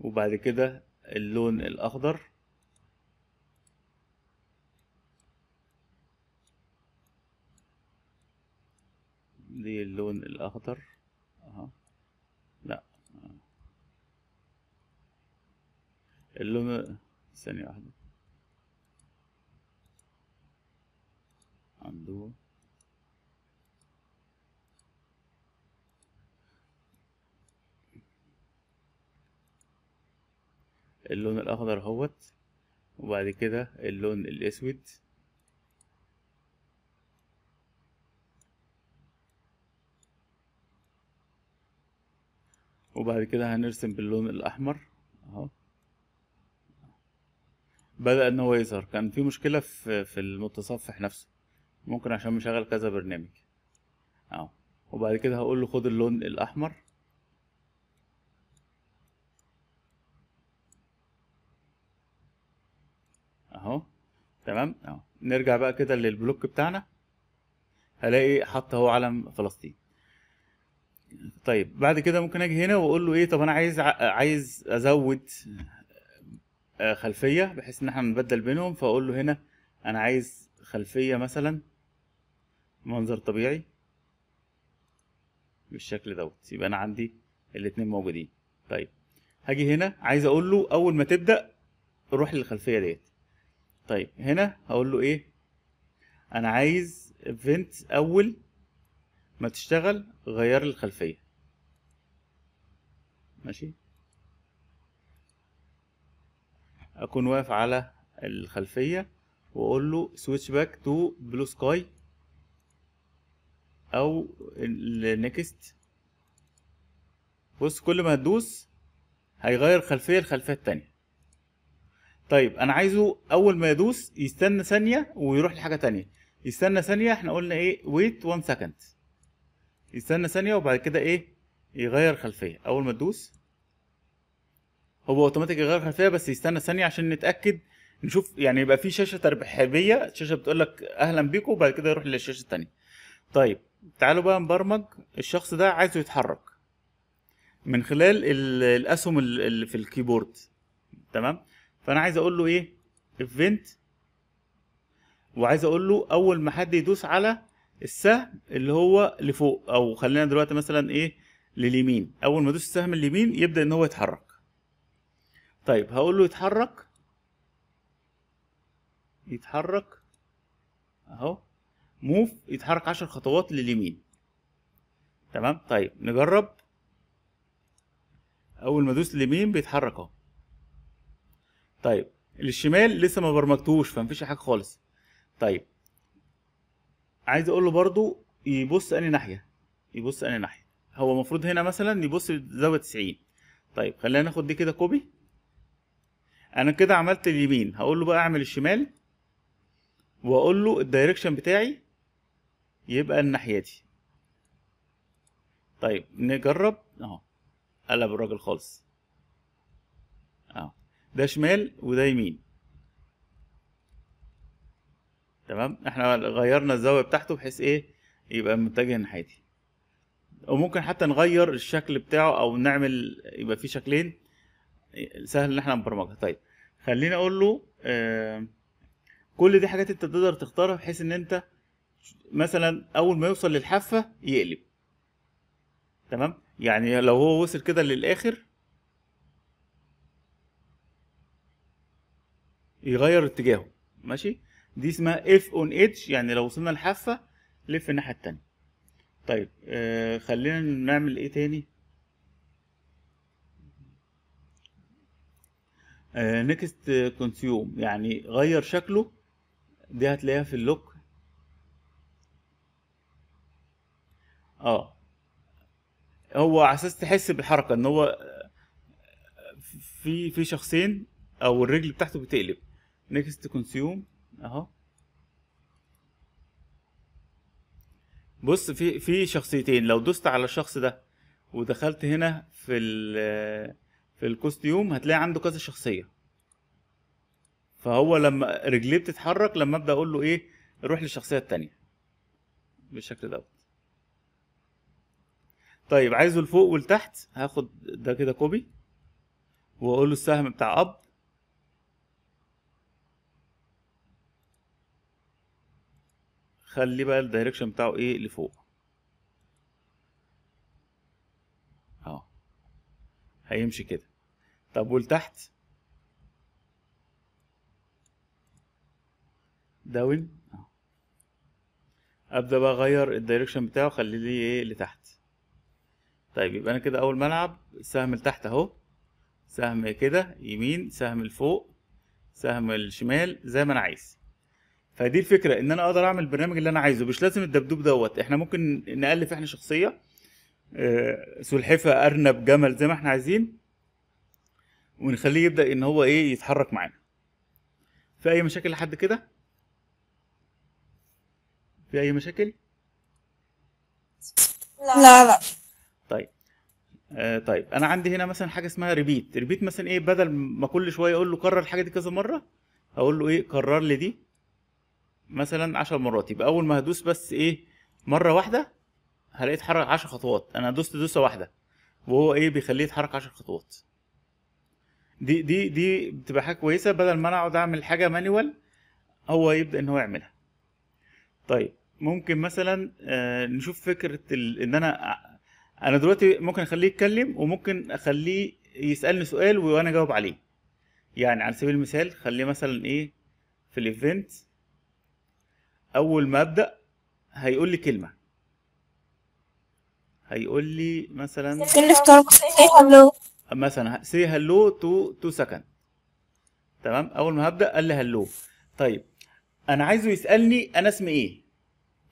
وبعد كده اللون الاخضر دي اللون الأخضر أهو لا اللون ثانية واحدة عنده اللون الأخضر هوت وبعد كده اللون الأسود وبعد كده هنرسم باللون الاحمر اهو بدأ ان هو يظهر كان في مشكلة في, في المتصفح نفسه ممكن عشان مشغل كذا برنامج اهو وبعد كده هقول له خد اللون الاحمر اهو تمام اهو نرجع بقى كده للبلوك بتاعنا هلاقي حط اهو علم فلسطين طيب بعد كده ممكن اجي هنا واقول له ايه طب انا عايز عايز ازود آه، خلفيه بحيث ان احنا نبدل بينهم فاقول له هنا انا عايز خلفيه مثلا منظر طبيعي بالشكل دوت يبقى انا عندي الاثنين موجودين طيب هاجي هنا عايز اقول له اول ما تبدا روح للخلفيه ديت طيب هنا هقول له ايه انا عايز ايفنت اول ما تشتغل غير الخلفية ماشي اكون واقف على الخلفية واقول له سويتش باك تو بلو سكاي او النكست بص كل ما هتدوس هيغير خلفية الخلفية التانية طيب انا عايزه اول ما يدوس يستنى ثانية ويروح لحاجة تانية يستنى ثانية احنا قلنا ايه wait one second يستنى ثانيه وبعد كده ايه يغير خلفيه اول ما تدوس هو اوتوماتيك يغير خلفيه بس يستنى ثانيه عشان نتاكد نشوف يعني يبقى في شاشه ترحيبيه شاشه بتقول لك اهلا بيكم وبعد كده يروح للشاشه الثانيه طيب تعالوا بقى نبرمج الشخص ده عايزه يتحرك من خلال الاسهم اللي في الكيبورد تمام فانا عايز اقول له ايه ايفنت وعايز اقول له اول ما حد يدوس على السهم اللي هو لفوق او خلينا دلوقتي مثلا ايه لليمين اول ما ادوس السهم اليمين يبدا ان هو يتحرك طيب هقول له يتحرك يتحرك اهو موف يتحرك عشر خطوات لليمين تمام طيب نجرب اول ما ادوس اليمين بيتحرك اهو طيب للشمال لسه ما برمجتوش فمفيش حاجه خالص طيب عايز اقول له برضو يبص اني ناحيه يبص اني ناحيه هو المفروض هنا مثلا يبص زاويه 90 طيب خلينا ناخد دي كده كوبي انا كده عملت اليمين هقول له بقى اعمل الشمال واقول له الدايركشن بتاعي يبقى الناحيه دي طيب نجرب اهو قلب الراجل خالص اهو ده شمال وده يمين تمام احنا غيرنا الزاويه بتاعته بحيث ايه يبقى متجه ناحيتي وممكن حتى نغير الشكل بتاعه او نعمل يبقى فيه شكلين سهل ان احنا نبرمجها طيب خليني اقول له آه كل دي حاجات انت تقدر تختارها بحيث ان انت مثلا اول ما يوصل للحافه يقلب تمام يعني لو هو وصل كده للاخر يغير اتجاهه ماشي دي اسمها اف اون اتش يعني لو وصلنا الحافه لف الناحيه التانيه طيب آه خلينا نعمل ايه تاني نكست آه، كونسيوم يعني غير شكله دي هتلاقيها في اللوك اه هو على اساس تحس بالحركه ان هو آه، في في شخصين او الرجل بتاعته بتقلب نكست كونسيوم اهو بص في في شخصيتين لو دوست على الشخص ده ودخلت هنا في ال في الكوستيوم هتلاقي عنده كذا شخصيه فهو لما رجليه بتتحرك لما ابدا اقول له ايه روح للشخصيه التانية بالشكل ده طيب عايزه لفوق ولتحت هاخد ده كده كوبي واقول له السهم بتاع اب خلي بقى الدايركشن بتاعه ايه لفوق اهو هيمشي كده طب ولتحت داون ابدا بقى اغير الدايركشن بتاعه خلي لي ايه لتحت طيب يبقى انا كده اول ما العب السهم لتحت اهو سهم كده يمين سهم لفوق سهم الشمال زي ما انا عايز فدي الفكره ان انا اقدر اعمل البرنامج اللي انا عايزه مش لازم الدبدوب دوت احنا ممكن نالف احنا شخصيه آه، سلحفه ارنب جمل زي ما احنا عايزين ونخليه يبدا ان هو ايه يتحرك معانا في اي مشاكل لحد كده في اي مشاكل لا لا لا طيب آه طيب انا عندي هنا مثلا حاجه اسمها ريبيت ريبيت مثلا ايه بدل ما كل شويه اقول له كرر الحاجه دي كذا مره اقول له ايه كرر لي دي مثلا 10 مرات يبقى اول ما هدوس بس ايه مره واحده هلاقيه اتحرك 10 خطوات انا دوست دوسه واحده وهو ايه بيخليه يتحرك 10 خطوات دي دي دي بتبقى حاجه كويسه بدل ما انا اقعد اعمل حاجه مانيوال هو يبدا ان هو يعملها طيب ممكن مثلا آه، نشوف فكره ان انا انا دلوقتي ممكن اخليه يتكلم وممكن اخليه يسالني سؤال وانا اجاوب عليه يعني على سبيل المثال خليه مثلا ايه في الايفنت اول ما ابدا هيقول لي كلمه هيقول لي مثلا مثلا سي هلو تو تو سكند تمام اول ما هبدا قال لي هلو طيب انا عايزه يسالني انا اسمي ايه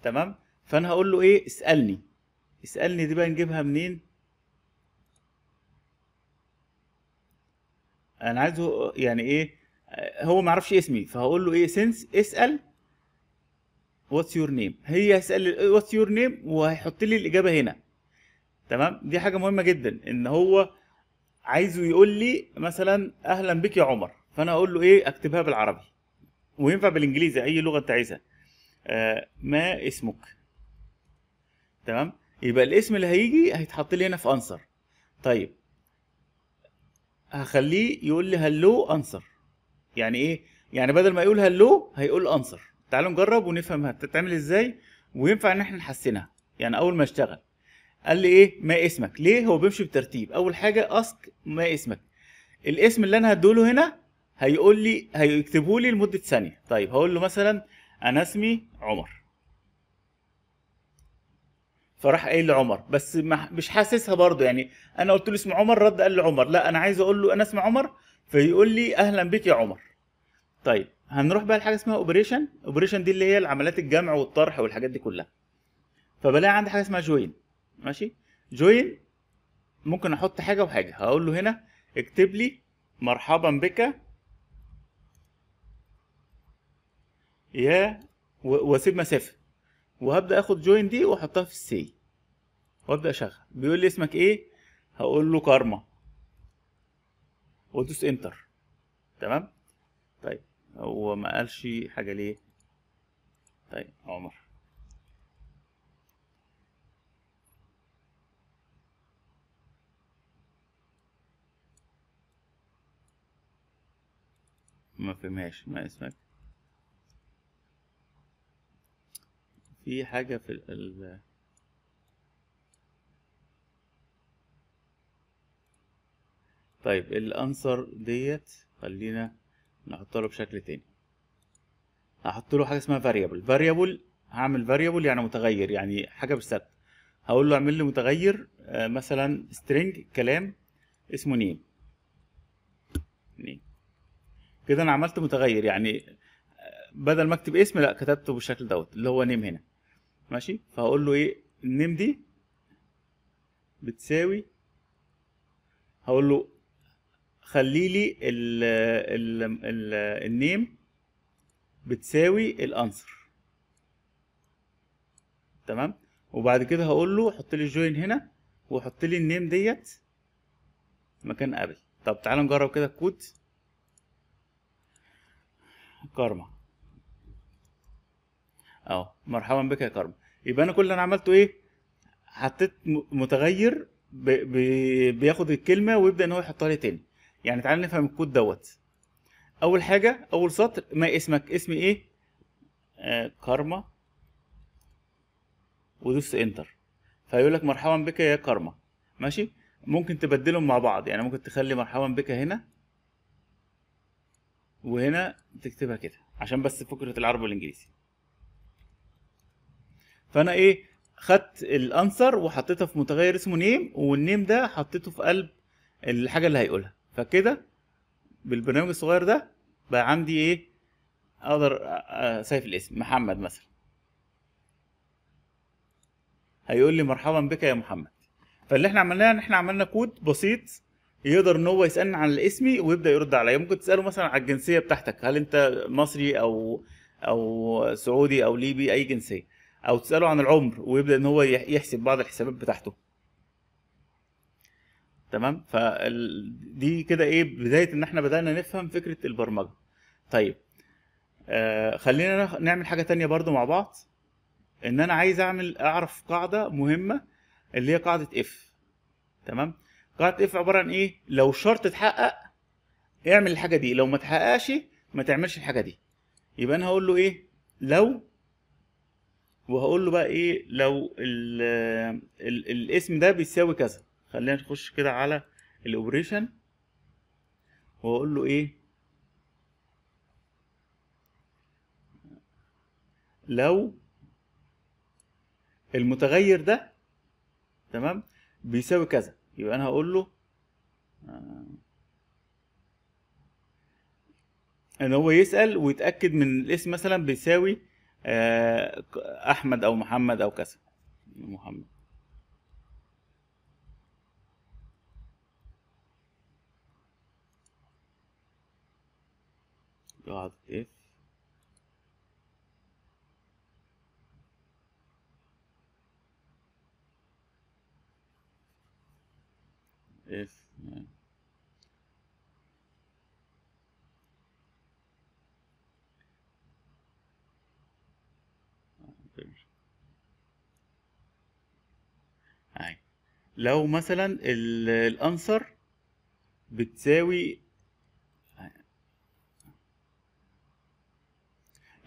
تمام فانا هقول له ايه اسالني اسالني دي بقى نجيبها منين انا عايزه يعني ايه هو ما يعرفش اسمي فهقول له ايه سنس اسال واتس يور نيم هي هيسال واتس يور نيم وهيحط لي الاجابه هنا تمام دي حاجه مهمه جدا ان هو عايزه يقول لي مثلا اهلا بك يا عمر فانا اقول له ايه اكتبها بالعربي وينفع بالانجليزي اي لغه انت عايزها آه ما اسمك تمام يبقى الاسم اللي هيجي هيتحط لي هنا في انسر طيب هخليه يقول لي هلو انسر يعني ايه يعني بدل ما يقول هلو هيقول انسر تعالوا نجرب ونفهم هتتعمل ازاي وينفع ان احنا نحسنها يعني اول ما اشتغل قال لي ايه ما اسمك ليه هو بيمشي بترتيب اول حاجه اسك ما اسمك الاسم اللي انا هديله هنا هيقول لي هيكتبه لي لمده ثانيه طيب هقول له مثلا انا اسمي عمر فراح قايل لي عمر بس مش حاسسها برضه يعني انا قلت له اسم عمر رد قال لي عمر لا انا عايز اقول له انا اسمي عمر فيقول لي اهلا بك يا عمر طيب هنروح بقى لحاجه اسمها اوبريشن اوبريشن دي اللي هي العمليات الجمع والطرح والحاجات دي كلها فبلاقي عندي حاجه اسمها جوين ماشي جوين ممكن احط حاجه وحاجه هقول له هنا اكتب لي مرحبا بك يا واسيب مسافه وهبدا اخد جوين دي واحطها في السي وابدا اشغل بيقول لي اسمك ايه هقول له كارما وادوس انتر تمام طيب هو ما قالش حاجة ليه طيب عمر ما فهمهاش ما اسمك في حاجة في ال طيب الانسر ديت خلينا نحط له بشكل تاني هحط له حاجه اسمها فاريبل فاريبل هعمل فاريبل يعني متغير يعني حاجه بالثبت هقول له اعمل لي متغير آه، مثلا string كلام اسمه نيم نيم كده انا عملت متغير يعني آه، بدل ما اكتب اسم لا كتبته بالشكل دوت اللي هو نيم هنا ماشي فهقول له ايه النيم دي بتساوي هقول له خلي لي ال ال ال النيم بتساوي الانسر تمام وبعد كده هقول له حط لي جوين هنا وحط لي النيم ديت مكان ابل طب تعالى نجرب كده الكود كارما اهو مرحبا بك يا كارما يبقى انا كل اللي انا عملته ايه حطيت متغير بياخد الكلمه ويبدا ان هو يحطها لي تاني يعني تعالى نفهم الكود دوت اول حاجه اول سطر ما اسمك اسمي ايه آه كارما ودوس انتر فيقول لك مرحبا بك يا كارما ماشي ممكن تبدلهم مع بعض يعني ممكن تخلي مرحبا بك هنا وهنا تكتبها كده عشان بس فكره العربي والانجليزي فانا ايه خدت الانسر وحطيتها في متغير اسمه نيم والنيم ده حطيته في قلب الحاجه اللي هيقولها فكده بالبرنامج الصغير ده بقى عندي ايه اقدر سايف الاسم محمد مثلا هيقول لي مرحبا بك يا محمد فاللي احنا عملناه ان احنا عملنا كود بسيط يقدر ان هو يسالني عن اسمي ويبدا يرد عليا ممكن تساله مثلا على الجنسيه بتاعتك هل انت مصري او او سعودي او ليبي اي جنسيه او تساله عن العمر ويبدا ان هو يحسب بعض الحسابات بتاعته تمام فدي كده ايه بدايه ان احنا بدانا نفهم فكره البرمجه طيب آه خلينا نعمل حاجه تانية برضو مع بعض ان انا عايز اعمل اعرف قاعده مهمه اللي هي قاعده اف تمام قاعده اف عباره عن ايه لو شرط اتحقق اعمل الحاجه دي لو ما اتحققش ما تعملش الحاجه دي يبقى انا هقول له ايه لو وهقول له بقى ايه لو الـ الـ الاسم ده بيساوي كذا خلينا نخش كده على الاوبريشن واقول له ايه لو المتغير ده تمام بيساوي كذا يبقى انا هقول له آه، ان هو يسال ويتاكد من الاسم مثلا بيساوي آه، احمد او محمد او كذا محمد dot if if لو مثلا الانسر بتساوي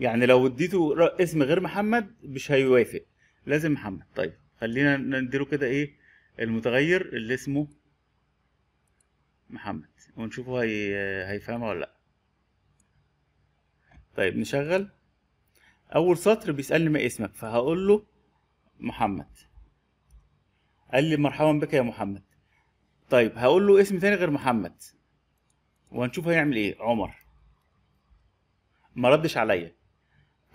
يعني لو اديته اسم غير محمد مش هيوافق لازم محمد طيب خلينا نديله كده ايه المتغير اللي اسمه محمد ونشوفه هي... هيفهمه ولا لا طيب نشغل اول سطر بيسالني ما اسمك فهقول له محمد قال لي مرحبا بك يا محمد طيب هقول له اسم تاني غير محمد وهنشوف هيعمل ايه عمر ما ردش عليا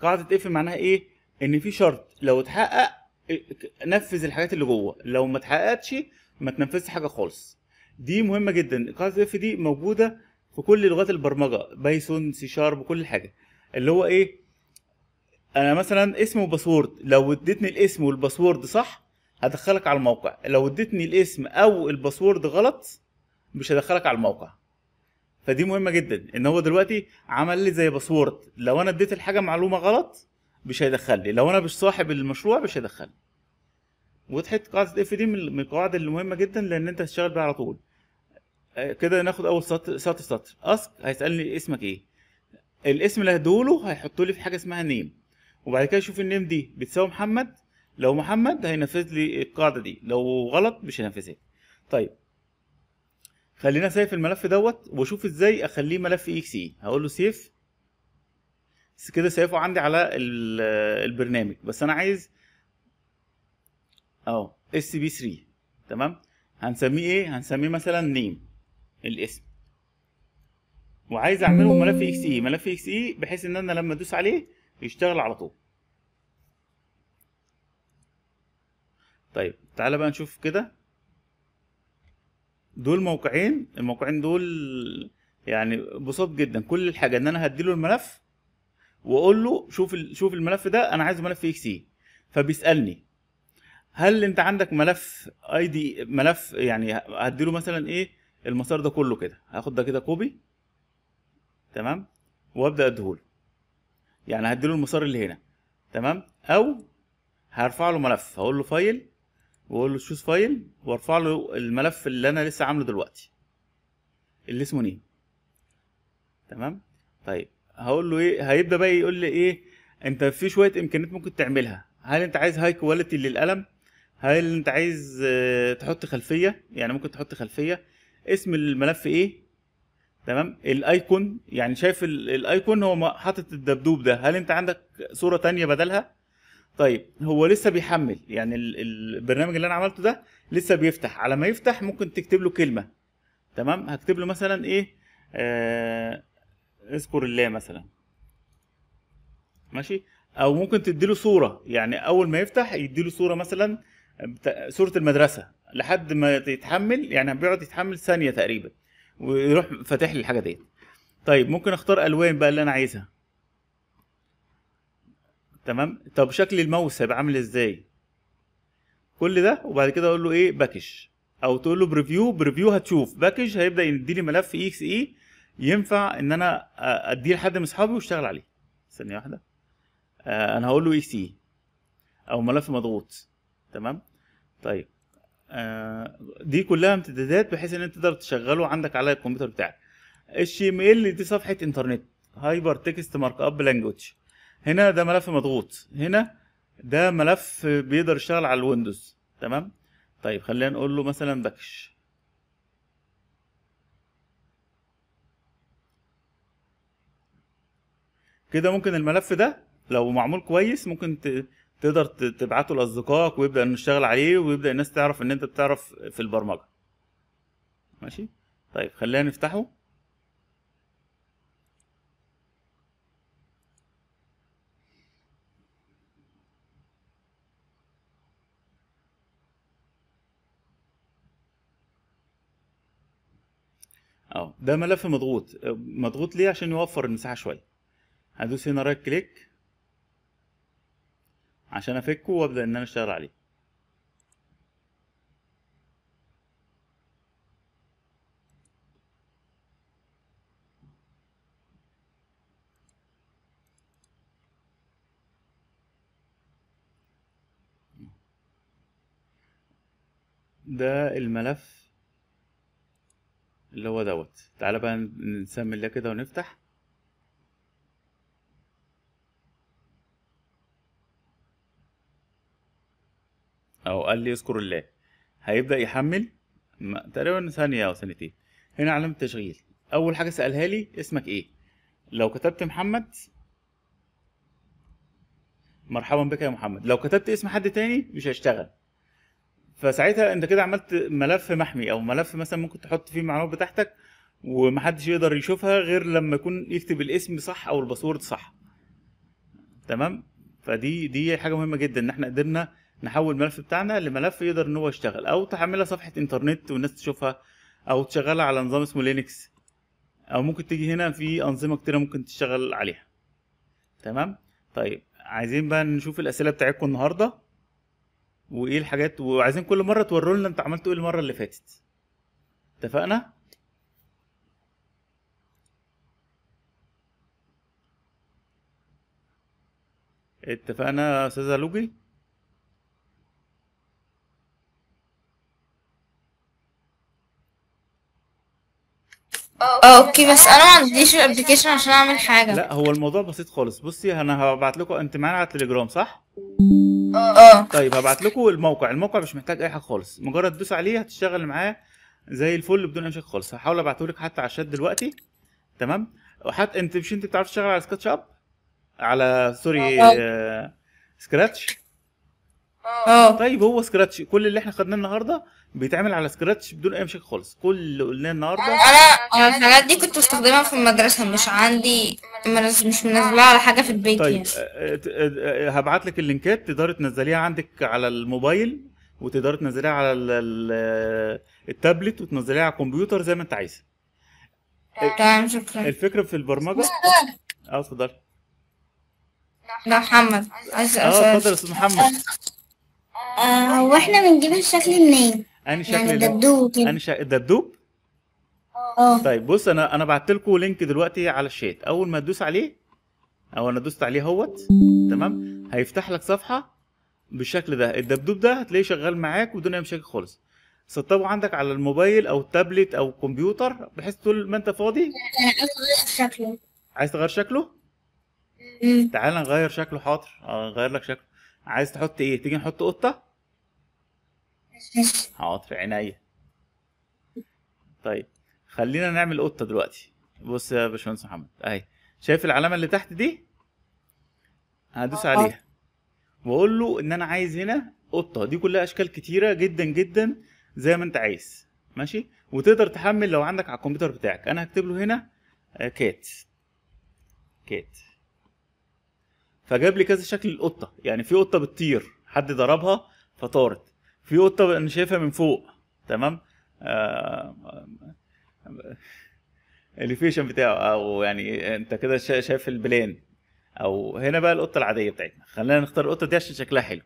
قاعده اف معناها ايه ان في شرط لو اتحقق نفذ الحاجات اللي جوه لو ما اتحققتش ما تنفذش حاجه خالص دي مهمه جدا قاعده اف دي موجوده في كل لغات البرمجه بايثون سي شارب كل حاجه اللي هو ايه انا مثلا اسم وباسورد لو اديتني الاسم والباسورد صح هدخلك على الموقع لو اديتني الاسم او الباسورد غلط مش هدخلك على الموقع فدي مهمه جدا ان هو دلوقتي عمل لي زي باسورد لو انا اديت الحاجه معلومه غلط مش هيدخل لي لو انا مش صاحب المشروع مش هيدخل وضحت قاعده اف دي من القواعد المهمه جدا لان انت هتشتغل بيها على طول آه، كده ناخد اول سطر سطر سطر اسك هيسالني اسمك ايه الاسم اللي هديهوله هيحط لي في حاجه اسمها نيم وبعد كده يشوف النيم دي بتساوي محمد لو محمد هينفذ لي القاعده دي لو غلط مش هينفذها طيب خلينا سيف الملف دوت واشوف ازاي اخليه ملف اكس اي هقول له سيف كده سيفه عندي على البرنامج بس انا عايز اهو اس بي 3 تمام هنسميه ايه هنسميه مثلا نيم الاسم وعايز اعمله ملف اكس اي ملف اكس اي بحيث ان انا لما ادوس عليه يشتغل على طول طيب تعالى بقى نشوف كده دول موقعين الموقعين دول يعني بساط جدا كل الحاجه ان انا هديله الملف واقول له شوف شوف الملف ده انا عايز ملف اكس اي فبيسالني هل انت عندك ملف اي دي ملف يعني هديله مثلا ايه المسار ده كله كده هاخد ده كده كوبي تمام وابدا اديهوله يعني هديله المسار اللي هنا تمام او هرفع له ملف هقول له فايل واقول له تشوز فايل وارفع له الملف اللي انا لسه عامله دلوقتي اللي اسمه نيم تمام طيب هقول له ايه هيبدا بقى يقول لي ايه انت في شويه امكانيات ممكن تعملها هل انت عايز هاي كواليتي للقلم هل انت عايز آه، تحط خلفيه يعني ممكن تحط خلفيه اسم الملف ايه تمام الايكون يعني شايف الايكون هو حاطط الدبدوب ده هل انت عندك صوره تانية بدلها طيب هو لسه بيحمل يعني البرنامج اللي انا عملته ده لسه بيفتح على ما يفتح ممكن تكتب له كلمه تمام هكتب له مثلا ايه آه اذكر الله مثلا ماشي او ممكن تديله صوره يعني اول ما يفتح يديله صوره مثلا صوره المدرسه لحد ما يتحمل يعني بيقعد يتحمل ثانيه تقريبا ويروح فاتح لي الحاجه ديت طيب ممكن اختار الوان بقى اللي انا عايزها تمام طب شكل هيبقى عامل ازاي كل ده وبعد كده اقول له ايه باكج او تقول له بريفيو بريفيو هتشوف باكج هيبدا يديني ملف اكس e اي e ينفع ان انا اديه لحد من اصحابي واشتغل عليه ثانيه واحده آه انا هقول له اي اكس اي او ملف مضغوط تمام طيب آه دي كلها امتدادات بحيث ان انت تقدر تشغله عندك على الكمبيوتر بتاعك الشي ام ال دي صفحه انترنت هايبر تكست مارك اب لانجوج هنا ده ملف مضغوط هنا ده ملف بيقدر يشتغل على الويندوز تمام طيب خلينا نقول له مثلا باكج كده ممكن الملف ده لو معمول كويس ممكن تقدر تبعته لاصدقائك ويبدا انه يشتغل عليه ويبدا الناس تعرف ان انت بتعرف في البرمجه ماشي طيب خلينا نفتحه ده ملف مضغوط مضغوط ليه عشان يوفر المساحه شويه هدوس هنا رايت كليك عشان افكه وابدا ان انا اشتغل عليه ده الملف اللي هو دوت تعالى بقى نسمي الله كده ونفتح او قال لي اذكر الله هيبدا يحمل تقريبا ثانيه او ثانيتين هنا علامه تشغيل اول حاجه سالها لي اسمك ايه لو كتبت محمد مرحبا بك يا محمد لو كتبت اسم حد تاني مش هيشتغل فساعتها انت كده عملت ملف محمي او ملف مثلا ممكن تحط فيه المعلومات بتاعتك ومحدش يقدر يشوفها غير لما يكون يكتب الاسم صح او الباسورد صح تمام فدي دي حاجه مهمه جدا ان احنا قدرنا نحول الملف بتاعنا لملف يقدر ان هو يشتغل او تحملها صفحه انترنت والناس تشوفها او تشغلها على نظام اسمه لينكس او ممكن تيجي هنا في انظمه كتيره ممكن تشتغل عليها تمام طيب عايزين بقى نشوف الاسئله بتاعتكم النهارده وايه الحاجات وعايزين كل مره توروا لنا انتوا عملتوا ايه المره اللي فاتت اتفقنا اتفقنا يا استاذه لوجي آه، اوكي بس انا ما عنديش الابلكيشن عشان اعمل حاجه لا هو الموضوع بسيط خالص بصي انا هبعت لكم انت معانا على التليجرام صح اه طيب هبعت لكم الموقع الموقع مش محتاج اي حاجه خالص مجرد تدوس عليه هتشتغل معاه زي الفل بدون اي مشاكل خالص هحاول ابعته لك حتى على الشات دلوقتي تمام وحتى انت مش انت بتعرف تشتغل على سكتش اب على سوري آه سكراتش اه طيب هو سكراتش كل اللي احنا خدناه النهارده بيتعمل على سكراتش بدون اي مشاكل خالص كل اللي قلناه النهارده انا انا الحاجات دي كنت بستخدمها في المدرسه مش عندي مش منزلها على حاجه في البيت طيب يعني. آه، آه، آه، هبعت لك اللينكات تقدري تنزليها عندك على الموبايل وتقدري تنزليها على التابلت وتنزليها على الكمبيوتر زي ما انت عايزه تمام شكرا الفكره في البرمجه <laughs> اه اتفضل محمد عايز اه اتفضل يا استاذ محمد هو احنا بنجيب الشكل منين؟ انا شكل يعني دبدوب كده اني شكل الدبدوب آه. اه طيب بص انا انا بعت لكم لينك دلوقتي على الشات اول ما تدوس عليه او انا دوست عليه اهوت تمام هيفتح لك صفحه بالشكل ده الدبدوب ده هتلاقيه شغال معاك ودنيا مش مشاكل خالص سطبه عندك على الموبايل او التابلت او الكمبيوتر بحيث طول ما انت فاضي عايز تغير شكله عايز تغير شكله تعال نغير شكله حاضر اغير آه، لك شكله عايز تحط ايه تيجي نحط قطه حاضر عينيا طيب خلينا نعمل قطه دلوقتي بص يا باشمهندس محمد اهي شايف العلامه اللي تحت دي هدوس آه. عليها واقول له ان انا عايز هنا قطه دي كلها اشكال كتيره جدا جدا زي ما انت عايز ماشي وتقدر تحمل لو عندك على الكمبيوتر بتاعك انا هكتب له هنا آه، كات كات فجاب لي كذا شكل القطه يعني في قطه بتطير حد ضربها فطارت في قطه انا شايفها من فوق تمام آه الليفيشن آه، بتاعه او يعني انت كده شايف البلان او هنا بقى القطه العاديه بتاعتنا خلينا نختار القطه دي عشان شكلها حلو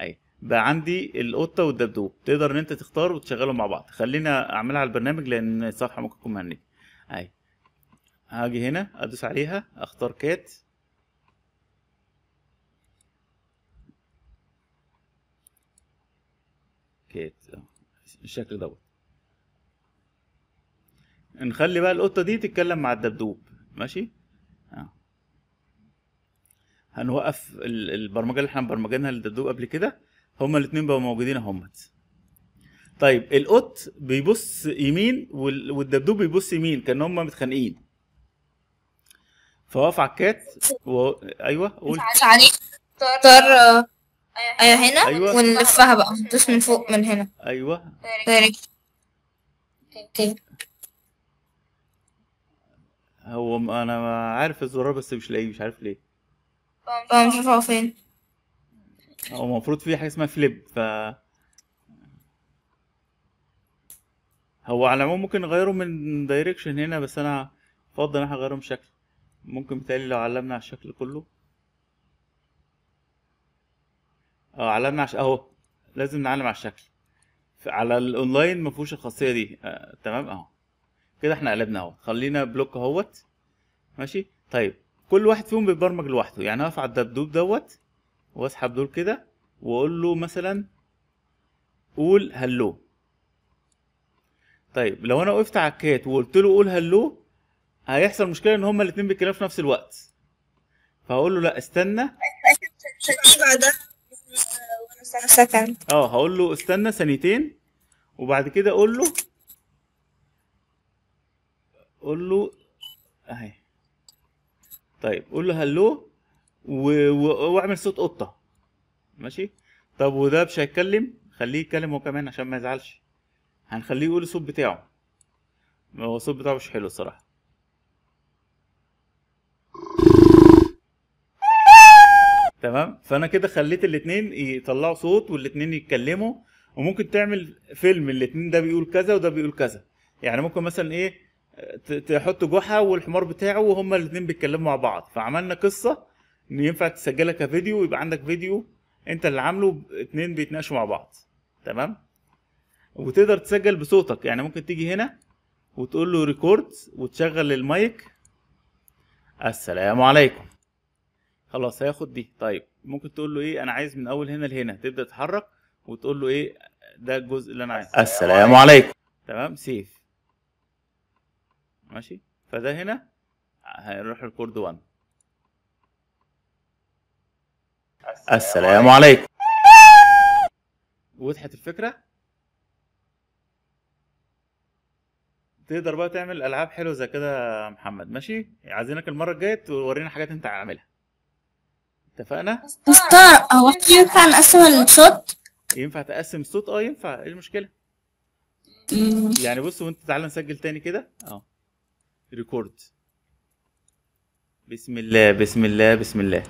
اي بقى عندي القطه والدبدوب تقدر ان انت تختار وتشغلهم مع بعض خلينا اعملها على البرنامج لان الصفحه ممكن تكون مهنيه اي هاجي هنا ادوس عليها اختار كات كات الشكل دوت نخلي بقى القطه دي تتكلم مع الدبدوب ماشي هنوقف البرمجه اللي احنا مبرمجينها للدبدوب قبل كده هما الاتنين بقوا موجودين اهمت طيب القط بيبص يمين والدبدوب بيبص يمين كان هما متخانقين فوقف على الكات و... ايوه قول عليك اختار ايوه هنا أيوة. ونلفها بقى ندوس من فوق من هنا ايوه دايركت هو انا ما عارف الزرار بس مش لاقيه مش عارف ليه اه مش عارف هو فين هو المفروض في حاجه اسمها فليب ف هو على العموم ممكن نغيره من دايركشن هنا بس انا افضل ان احنا نغيره من شكل ممكن بالتالي لو علمنا على الشكل كله اه علمنا عش... اهو لازم نعلم على الشكل على الاونلاين ما فيهوش الخاصيه دي آه، تمام اهو كده احنا قلبنا اهو خلينا بلوك اهوت ماشي طيب كل واحد فيهم بيتبرمج لوحده يعني هقف على الدبدوب دوت واسحب دول كده واقول له مثلا قول هلو طيب لو انا وقفت على الكات وقلت له قول هلو هيحصل مشكله ان هما الاتنين بيتكلموا في نفس الوقت فهقول له لا استنى أيوة، أيوة. بعدها سكند اه هقول له استنى ثانيتين وبعد كده اقول له قول له اهي طيب قول له هلو و... و... واعمل صوت قطه ماشي طب وده مش هيتكلم خليه يتكلم هو كمان عشان ما يزعلش هنخليه يقول الصوت بتاعه هو الصوت بتاعه مش حلو الصراحه تمام فانا كده خليت الاتنين يطلعوا صوت والاتنين يتكلموا وممكن تعمل فيلم الاتنين ده بيقول كذا وده بيقول كذا يعني ممكن مثلا ايه تحط جحا والحمار بتاعه وهما الاتنين بيتكلموا مع بعض فعملنا قصه ان ينفع تسجلها كفيديو ويبقى عندك فيديو انت اللي عامله اتنين بيتناقشوا مع بعض تمام وتقدر تسجل بصوتك يعني ممكن تيجي هنا وتقول له ريكورد وتشغل المايك السلام عليكم خلاص هياخد دي طيب ممكن تقول له ايه انا عايز من اول هنا لهنا تبدا تتحرك وتقول له ايه ده الجزء اللي انا عايزه السلام عليكم تمام سيف ماشي فده هنا هنروح الكورد 1 السلام عليكم وضحت الفكره تقدر بقى تعمل العاب حلوه زي كده يا محمد ماشي عايزينك المره الجايه تورينا حاجات انت عاملها اتفقنا؟ مستر هو آه، ينفع نقسم الصوت؟ ينفع تقسم الصوت اه ينفع ايه المشكلة؟ يعني بص وانت تعالى نسجل تاني كده اه ريكورد بسم الله بسم الله بسم الله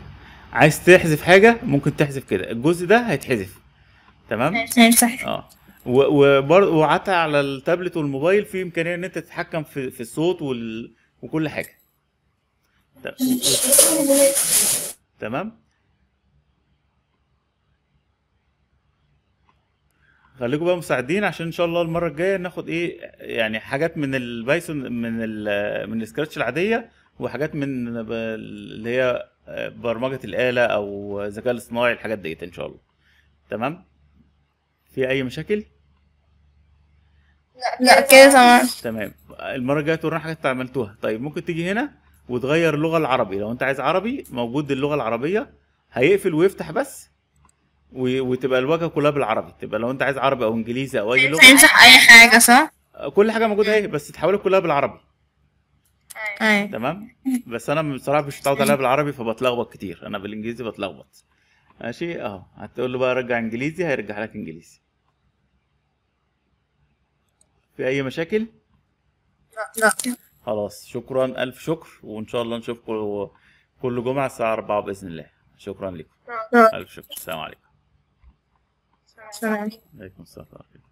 عايز تحذف حاجة ممكن تحذف كده الجزء ده هيتحذف تمام؟ صح اه وبرضه وقعدت على التابلت والموبايل في امكانيه ان انت تتحكم في في الصوت وال... وكل حاجه تمام خليكم بقى مساعدين عشان ان شاء الله المره الجايه ناخد ايه يعني حاجات من البايثون من ال من السكراتش العاديه وحاجات من اللي هي آه، برمجه الاله او الذكاء الاصطناعي الحاجات ديت ان شاء الله تمام في اي مشاكل لا كده تمام تمام المره الجايه تورنا حاجات عملتوها طيب ممكن تيجي هنا وتغير اللغه العربي لو انت عايز عربي موجود اللغه العربيه هيقفل ويفتح بس وتبقى الواجهه كلها بالعربي تبقى لو انت عايز عربي او انجليزي او اي لغه يمسح اي حاجه صح كل حاجه موجوده اهي بس تحولها كلها بالعربي ايوه تمام بس انا بصراحه مش متعود عليها بالعربي فبتلخبط كتير انا بالانجليزي بتلخبط ماشي اهو هتقول له بقى رجع انجليزي هيرجع لك انجليزي في اي مشاكل لا لا خلاص شكرا الف شكر وان شاء الله نشوفكم كل جمعه الساعه 4 باذن الله شكرا لكم آه. الف شكر السلام عليكم السلام عليكم وعليكم السلام